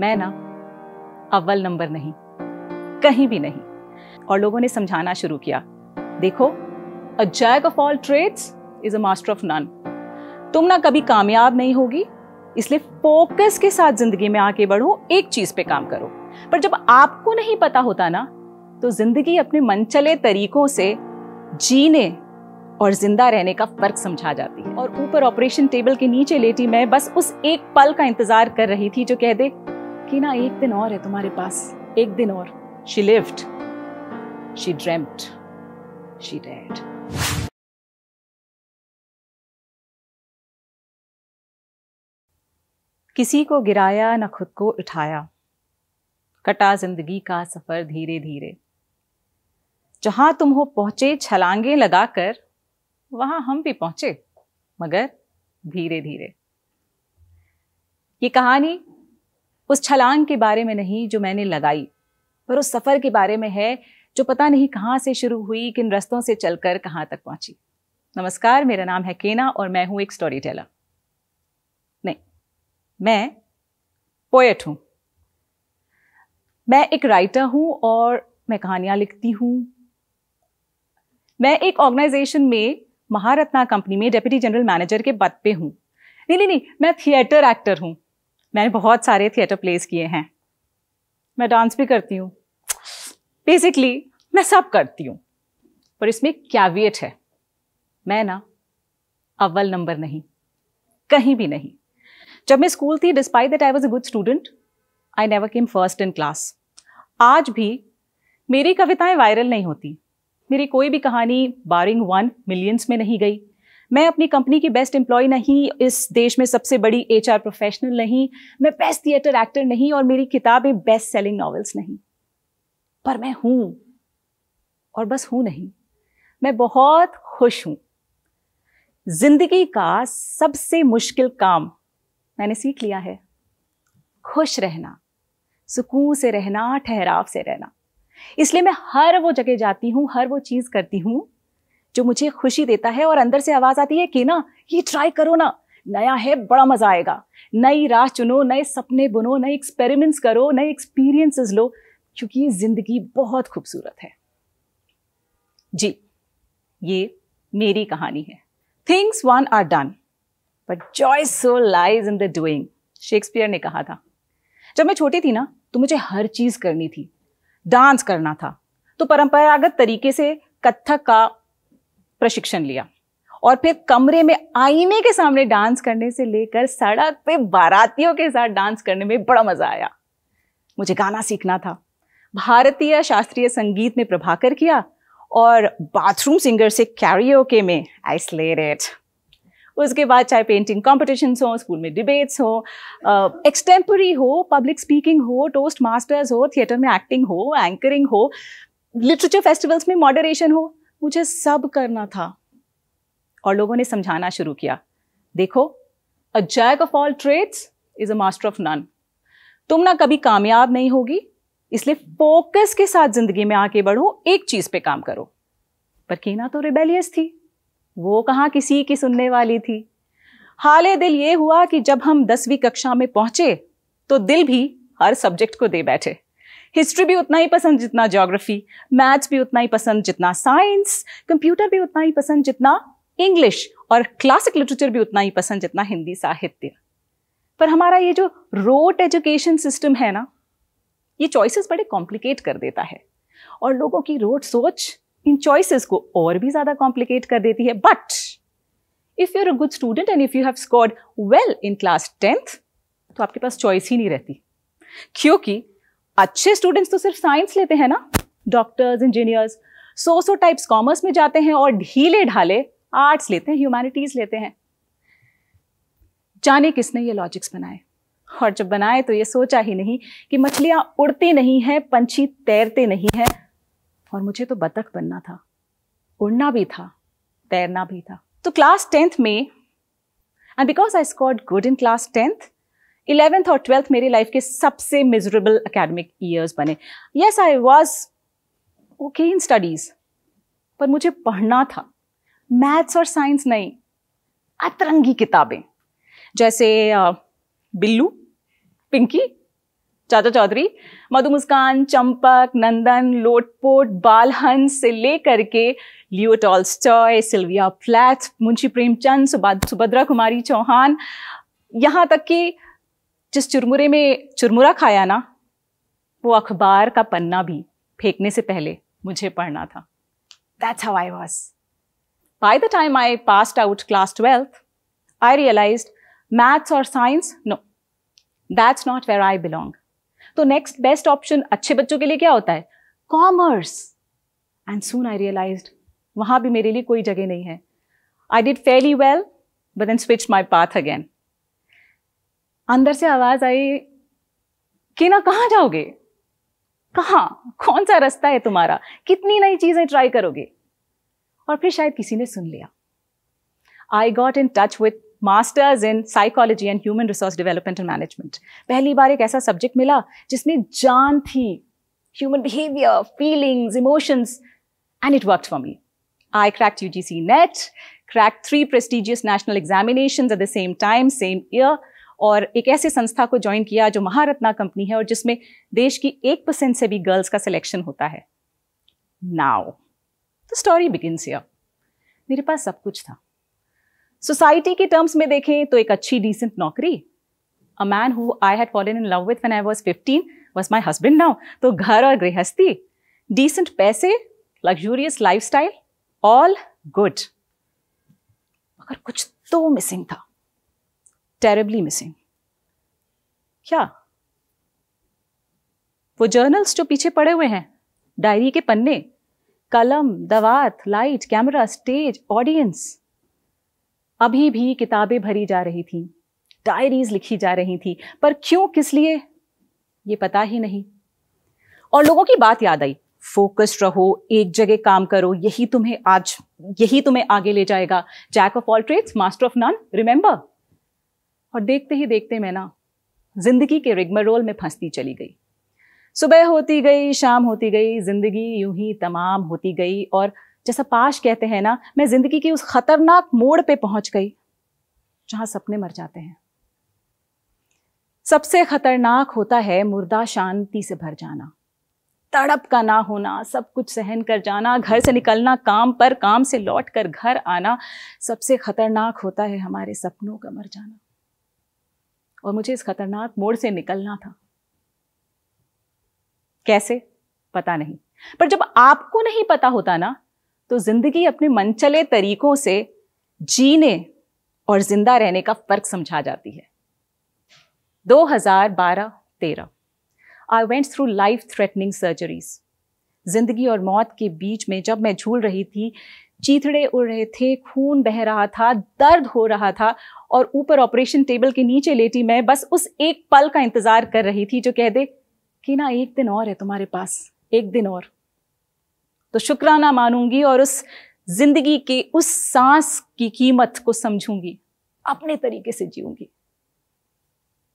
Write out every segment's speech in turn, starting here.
मैं ना अव्वल नंबर नहीं कहीं भी नहीं और लोगों ने समझाना शुरू किया देखो a jack of all trades is a master of none तुम ना कभी कामयाब नहीं होगी इसलिए फोकस के साथ जिंदगी में आगे बढ़ो एक चीज पे काम करो पर जब आपको नहीं पता होता ना तो जिंदगी अपने मन चले तरीकों से जीने और जिंदा रहने का फर्क समझा जाती है और ऊपर ऑपरेशन टेबल के नीचे लेटी मैं बस उस एक पल का इंतजार कर रही थी जो कह दे कि ना एक दिन और है तुम्हारे पास एक दिन और she lived she dreamed she died किसी को गिराया ना खुद को उठाया कटा जिंदगी का सफर धीरे धीरे जहां तुम हो पहुंचे छलांगे लगाकर वहां हम भी पहुंचे मगर धीरे धीरे ये कहानी उस छलांग के बारे में नहीं जो मैंने लगाई पर उस सफ़र के बारे में है जो पता नहीं कहाँ से शुरू हुई किन रस्तों से चलकर कहाँ तक पहुंची नमस्कार मेरा नाम है केना और मैं हूं एक स्टोरी टेलर नहीं मैं पोएट हूं मैं एक राइटर हूं और मैं कहानियां लिखती हूं मैं एक ऑर्गेनाइजेशन में महारत्ना कंपनी में डेप्यूटी जनरल मैनेजर के पद पे हूं नहीं नहीं नहीं मैं थिएटर एक्टर हूं मैंने बहुत सारे थिएटर प्लेस किए हैं मैं डांस भी करती हूँ बेसिकली मैं सब करती हूँ पर इसमें कैवियट है मैं ना अव्वल नंबर नहीं कहीं भी नहीं जब मैं स्कूल थी despite that I was a good student I never came first in class आज भी मेरी कविताएं वायरल नहीं होती मेरी कोई भी कहानी बारिंग वन मिलियंस में नहीं गई मैं अपनी कंपनी की बेस्ट एम्प्लॉय नहीं इस देश में सबसे बड़ी एच प्रोफेशनल नहीं मैं बेस्ट थिएटर एक्टर नहीं और मेरी किताबें बेस्ट सेलिंग नॉवेल्स नहीं पर मैं हूं और बस हूं नहीं मैं बहुत खुश हूं जिंदगी का सबसे मुश्किल काम मैंने सीख लिया है खुश रहना सुकून से रहना ठहराव से रहना इसलिए मैं हर वो जगह जाती हूं हर वो चीज़ करती हूं जो मुझे खुशी देता है और अंदर से आवाज आती है कि ना ये ट्राई करो ना नया है बड़ा मजा आएगा नई राह चुनो नए सपने बुनो नए एक्सपेरिमेंट्स करो नए एक्सपीरियंसेस लो क्योंकि जिंदगी बहुत खूबसूरत है जी ये मेरी कहानी है things won are done but joy soul lies in the doing Shakespeare ने कहा था जब मैं छोटी थी ना तो मुझे हर चीज करनी थी डांस करना था तो परंपरागत तरीके से कत्थक का प्रशिक्षण लिया और फिर कमरे में आईने के सामने डांस करने से लेकर सड़क पे बारातियों के साथ डांस करने में बड़ा मजा आया मुझे गाना सीखना था भारतीय शास्त्रीय संगीत में प्रभाकर किया और बाथरूम सिंगर से कैरियोके में आइसलेट उसके बाद चाहे पेंटिंग कॉम्पिटिशन्स हो स्कूल में डिबेट्स हो एक्सटेम्परी हो पब्लिक स्पीकिंग हो टोस्ट मास्टर्स हो थिएटर में एक्टिंग हो एंकरिंग हो लिटरेचर फेस्टिवल्स में मॉडरेशन हो मुझे सब करना था और लोगों ने समझाना शुरू किया देखो a jack of all trades is a master of none तुम ना कभी कामयाब नहीं होगी इसलिए फोकस के साथ जिंदगी में आगे बढ़ो एक चीज पे काम करो पर कीना तो रिबेलियस थी वो कहां किसी की सुनने वाली थी हाल दिल ये हुआ कि जब हम दसवीं कक्षा में पहुंचे तो दिल भी हर सब्जेक्ट को दे बैठे हिस्ट्री भी उतना ही पसंद जितना जोग्राफी मैथ्स भी उतना ही पसंद जितना साइंस कंप्यूटर भी उतना ही पसंद जितना इंग्लिश और क्लासिक लिटरेचर भी उतना ही पसंद जितना हिंदी साहित्य पर हमारा ये जो रोट एजुकेशन सिस्टम है ना ये चॉइसेस बड़े कॉम्प्लिकेट कर देता है और लोगों की रोट सोच इन चॉइसेस को और भी ज़्यादा कॉम्प्लिकेट कर देती है but if you are a good student and if you have scored well in class tenth तो आपके पास चॉइस ही नहीं रहती क्योंकि अच्छे स्टूडेंट्स तो सिर्फ साइंस लेते हैं ना doctors engineers so so types commerce में जाते हैं और ढीले ढाले आर्ट्स लेते हैं ह्यूमैनिटीज लेते हैं जाने किसने ये लॉजिक्स बनाए और जब बनाए तो ये सोचा ही नहीं कि मछलियां उड़ती नहीं हैं पंछी तैरते नहीं हैं और मुझे तो बतख बनना था उड़ना भी था तैरना भी था तो क्लास टेंथ में and because I scored good in class tenth eleventh और ट्वेल्थ मेरी लाइफ के सबसे मिजरेबल अकेडमिक ईयर्स बने yes I was okay in studies पर मुझे पढ़ना था मैथ्स और साइंस नहीं अतरंगी किताबें जैसे बिल्लू पिंकी चाचा चौधरी मधु मुस्कान चंपक नंदन लोटपोट बालहंस से लेकर के Leo Tolstoy Sylvia Plath Munshi Premchand Subhadra Kumari Chauhan यहाँ तक कि जिस चुरमुरे में चुरमुरा खाया ना वो अखबार का पन्ना भी फेंकने से पहले मुझे पढ़ना था that's how I was by the time I passed out class twelfth I realise maths और science no that's not where I belong तो नेक्स्ट बेस्ट ऑप्शन अच्छे बच्चों के लिए क्या होता है commerce and soon I realise वहां भी मेरे लिए कोई जगह नहीं है I did you well but then switch my path again अंदर से आवाज आई कि ना कहाँ जाओगे कहा कौन सा रास्ता है तुम्हारा कितनी नई चीजें ट्राई करोगे और फिर शायद किसी ने सुन लिया I got in touch with masters in psychology and human resource development and management पहली बार एक ऐसा सब्जेक्ट मिला जिसमें जान थी human behaviour feelings emotions and it work for me U G C NET crack three prestigious national examination at the same time same year और एक ऐसे संस्था को ज्वाइन किया जो महारत्ना कंपनी है और जिसमें देश की एक परसेंट से भी गर्ल्स का सिलेक्शन होता है नाउ द स्टोरी बिगिनस मेरे पास सब कुछ था सोसाइटी के टर्म्स में देखें तो एक अच्छी डिसेंट नौकरी a man who I had fallen in love with when I was 15 was my husband now तो घर और गृहस्थी डिसेंट पैसे लग्जूरियस लाइफस्टाइल ऑल गुड मगर कुछ तो मिसिंग था टेरेबली मिसिंग क्या वो जर्नल्स जो पीछे पड़े हुए हैं डायरी के पन्ने कलम दवात लाइट कैमरा स्टेज ऑडियंस अभी भी किताबें भरी जा रही थी डायरीज लिखी जा रही थी पर क्यों किस लिए ये पता ही नहीं और लोगों की बात याद आई फोकस रहो एक जगह काम करो यही तुम्हें आज यही तुम्हें आगे ले जाएगा jack of all trades master of none remember और देखते ही देखते मैं ना जिंदगी के रिगमरोल में फंसती चली गई सुबह होती गई शाम होती गई जिंदगी यूं ही तमाम होती गई और जैसा पाश कहते हैं ना मैं जिंदगी की उस खतरनाक मोड़ पे पहुंच गई जहां सपने मर जाते हैं सबसे खतरनाक होता है मुर्दा शांति से भर जाना तड़प का ना होना सब कुछ सहन कर जाना घर से निकलना काम पर काम से लौट कर घर आना सबसे खतरनाक होता है हमारे सपनों का मर जाना और मुझे इस खतरनाक मोड़ से निकलना था कैसे पता नहीं पर जब आपको नहीं पता होता ना तो जिंदगी अपने मनचले तरीकों से जीने और जिंदा रहने का फर्क समझा जाती है 2012-13 I went through life threatening surgeries जिंदगी और मौत के बीच में जब मैं झूल रही थी चीथड़े उड़ रहे थे खून बह रहा था दर्द हो रहा था और ऊपर ऑपरेशन टेबल के नीचे लेटी मैं बस उस एक पल का इंतजार कर रही थी जो कह दे कि ना एक दिन और है तुम्हारे पास एक दिन और तो शुक्राना मानूंगी और उस जिंदगी के उस सांस की कीमत को समझूंगी अपने तरीके से जीऊंगी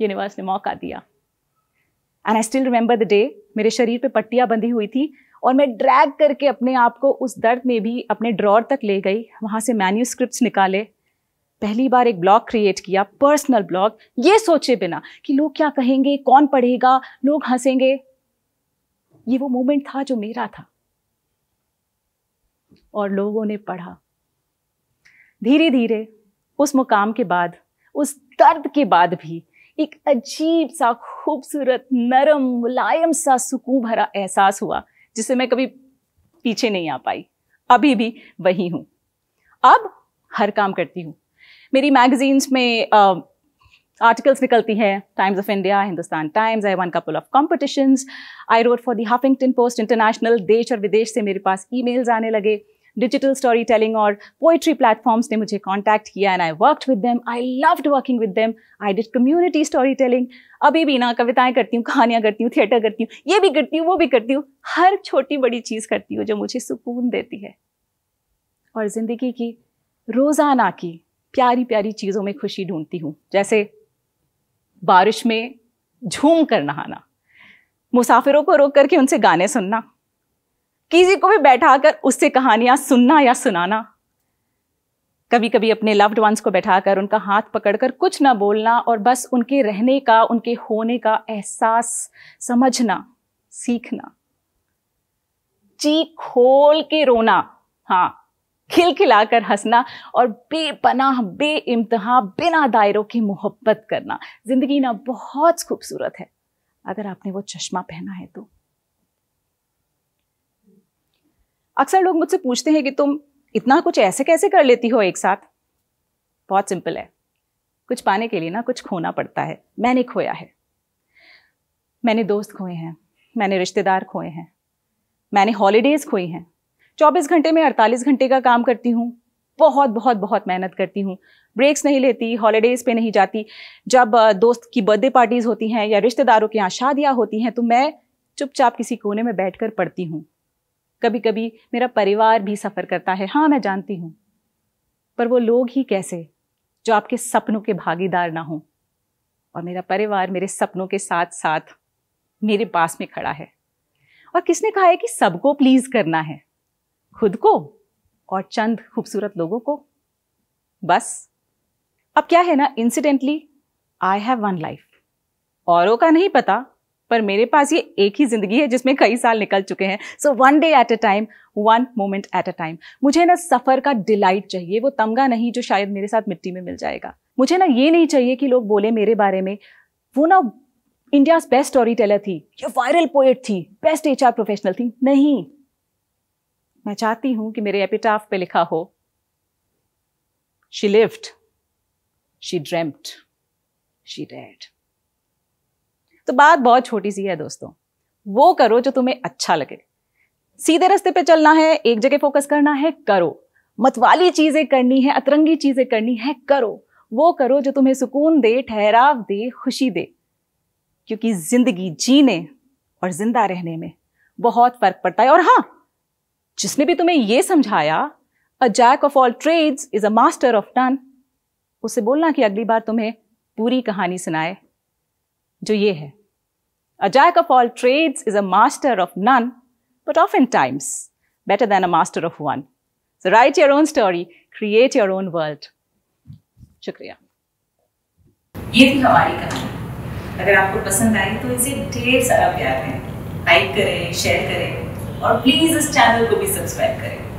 यूनिवर्स ने मौका दिया and I still remember the day मेरे शरीर पे पट्टियां बंधी हुई थी और मैं ड्रैग करके अपने आप को उस दर्द में भी अपने ड्रॉर तक ले गई वहाँ से मैन्यूस्क्रिप्ट निकाले पहली बार एक ब्लॉग क्रिएट किया पर्सनल ब्लॉग ये सोचे बिना कि लोग क्या कहेंगे कौन पढ़ेगा लोग हंसेंगे ये वो मोमेंट था जो मेरा था और लोगों ने पढ़ा धीरे धीरे उस मुकाम के बाद उस दर्द के बाद भी एक अजीब सा खूबसूरत नरम मुलायम सा सुकून भरा एहसास हुआ जिससे मैं कभी पीछे नहीं आ पाई अभी भी वही हूँ अब हर काम करती हूँ मेरी मैगजीन्स में आर्टिकल्स निकलती हैं Times of India Hindustan Times I won couple of competitions I wrote for the Huffington Post international देश और विदेश से मेरे पास ई आने लगे डिजिटल स्टोरी टेलिंग और पोइट्री प्लेटफॉर्म्स ने मुझे कॉन्टैक्ट किया and I work with them I loved working with them I did community story telling अभी भी ना कविताएं करती हूँ कहानियाँ करती हूँ थिएटर करती हूँ ये भी करती हूँ वो भी करती हूँ हर छोटी बड़ी चीज़ करती हूँ जो मुझे सुकून देती है और ज़िंदगी की रोज़ाना की प्यारी प्यारी चीज़ों में खुशी ढूंढती हूँ जैसे बारिश में झूम कर नहाना मुसाफिरों को रोक करके उनसे गाने सुनना किसी को भी बैठाकर उससे कहानियां सुनना या सुनाना कभी कभी अपने लव्ड वंस को बैठाकर उनका हाथ पकड़कर कुछ ना बोलना और बस उनके रहने का उनके होने का एहसास समझना सीखना जी खोल के रोना हाँ खिलखिलाकर हंसना और बेपनाह बे इम्तहा बिना दायरों की मोहब्बत करना जिंदगी ना बहुत खूबसूरत है अगर आपने वो चश्मा पहना है तो अक्सर लोग मुझसे पूछते हैं कि तुम इतना कुछ ऐसे कैसे कर लेती हो एक साथ बहुत सिंपल है कुछ पाने के लिए ना कुछ खोना पड़ता है मैंने खोया है मैंने दोस्त खोए हैं मैंने रिश्तेदार खोए हैं मैंने हॉलीडेज़ खोई हैं 24 घंटे में 48 घंटे का काम करती हूँ बहुत बहुत बहुत मेहनत करती हूँ ब्रेक्स नहीं लेती हॉलीडेज़ पे नहीं जाती जब दोस्त की बर्थडे पार्टीज़ होती हैं या रिश्तेदारों के यहाँ शादियाँ होती हैं तो मैं चुपचाप किसी कोने में बैठ कर पढ़ती हूँ कभी कभी मेरा परिवार भी सफ़र करता है हाँ मैं जानती हूं पर वो लोग ही कैसे जो आपके सपनों के भागीदार ना हों और मेरा परिवार मेरे सपनों के साथ साथ मेरे पास में खड़ा है और किसने कहा है कि सबको प्लीज़ करना है खुद को और चंद खूबसूरत लोगों को बस अब क्या है ना incidentally I have one life औरों का नहीं पता पर मेरे पास ये एक ही ज़िंदगी है जिसमें कई साल निकल चुके हैं so one day at a time one moment at a time मुझे ना सफ़र का डिलाइट चाहिए वो तमगा नहीं जो शायद मेरे साथ मिट्टी में मिल जाएगा मुझे ना ये नहीं चाहिए कि लोग बोले मेरे बारे में वो ना इंडियाज बेस्ट स्टोरी टेलर थी ये वायरल पोएट थी बेस्ट एच प्रोफेशनल थी नहीं मैं चाहती हूं कि मेरे एपिटाफ पे लिखा हो she lived she dreamt she died तो बात बहुत छोटी सी है दोस्तों वो करो जो तुम्हें अच्छा लगे सीधे रास्ते पे चलना है एक जगह फोकस करना है करो मतवाली चीजें करनी है अतरंगी चीजें करनी है करो वो करो जो तुम्हें सुकून दे ठहराव दे खुशी दे क्योंकि जिंदगी जीने और जिंदा रहने में बहुत फर्क पड़ता है और हां जिसने भी तुम्हें यह समझाया a jack of all trades is a master of none उसे बोलना कि अगली बार तुम्हें पूरी कहानी सुनाए जो ये है jack of all trade is a master of none but oftentimes better than a master of one so write your own story create your own world शुक्रिया ये थी हमारी कहानी अगर आपको पसंद आई तो इसे ढेर सारा प्यार है लाइक करें शेयर करें और प्लीज इस चैनल को भी सब्सक्राइब करें